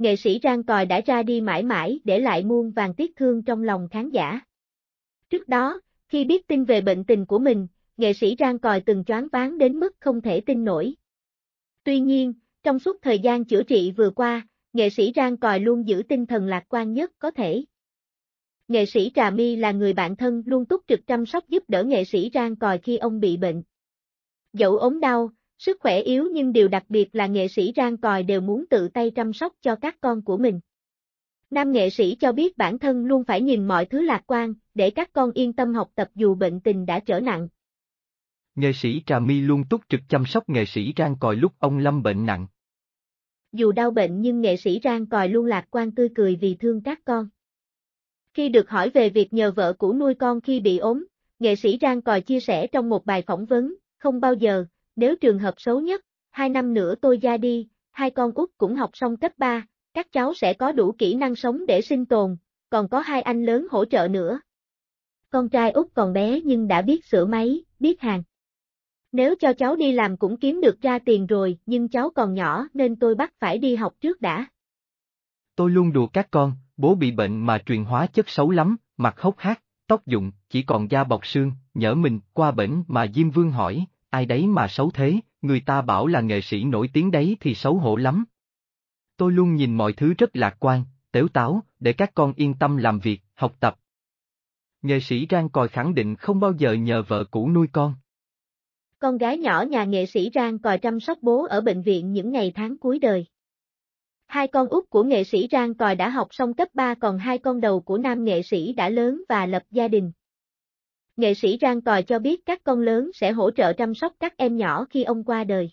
nghệ sĩ Rang còi đã ra đi mãi mãi để lại muôn vàng tiếc thương trong lòng khán giả. Trước đó, khi biết tin về bệnh tình của mình, nghệ sĩ Rang còi từng choáng váng đến mức không thể tin nổi. Tuy nhiên, trong suốt thời gian chữa trị vừa qua, nghệ sĩ Rang còi luôn giữ tinh thần lạc quan nhất có thể. Nghệ sĩ Trà My là người bạn thân luôn túc trực chăm sóc giúp đỡ nghệ sĩ Rang còi khi ông bị bệnh. Dẫu ốm đau, Sức khỏe yếu nhưng điều đặc biệt là nghệ sĩ rang còi đều muốn tự tay chăm sóc cho các con của mình. Nam nghệ sĩ cho biết bản thân luôn phải nhìn mọi thứ lạc quan, để các con yên tâm học tập dù bệnh tình đã trở nặng. Nghệ sĩ Trà My luôn túc trực chăm sóc nghệ sĩ rang còi lúc ông lâm bệnh nặng. Dù đau bệnh nhưng nghệ sĩ rang còi luôn lạc quan tươi cười vì thương các con. Khi được hỏi về việc nhờ vợ cũ nuôi con khi bị ốm, nghệ sĩ rang còi chia sẻ trong một bài phỏng vấn, không bao giờ, nếu trường hợp xấu nhất, hai năm nữa tôi ra đi, hai con út cũng học xong cấp 3, các cháu sẽ có đủ kỹ năng sống để sinh tồn, còn có hai anh lớn hỗ trợ nữa. Con trai út còn bé nhưng đã biết sửa máy, biết hàng. Nếu cho cháu đi làm cũng kiếm được ra tiền rồi, nhưng cháu còn nhỏ nên tôi bắt phải đi học trước đã. Tôi luôn đùa các con, bố bị bệnh mà truyền hóa chất xấu lắm, mặt hốc hác, tóc dụng, chỉ còn da bọc xương, nhỡ mình, qua bệnh mà Diêm Vương hỏi, ai đấy mà xấu thế, người ta bảo là nghệ sĩ nổi tiếng đấy thì xấu hổ lắm. Tôi luôn nhìn mọi thứ rất lạc quan, tếu táo, để các con yên tâm làm việc, học tập. Nghệ sĩ Rang Còi khẳng định không bao giờ nhờ vợ cũ nuôi con. Con gái nhỏ nhà nghệ sĩ Rang Còi chăm sóc bố ở bệnh viện những ngày tháng cuối đời. Hai con út của nghệ sĩ Rang Còi đã học xong cấp 3 còn hai con đầu của nam nghệ sĩ đã lớn và lập gia đình. Nghệ sĩ Rang Tòa cho biết các con lớn sẽ hỗ trợ chăm sóc các em nhỏ khi ông qua đời.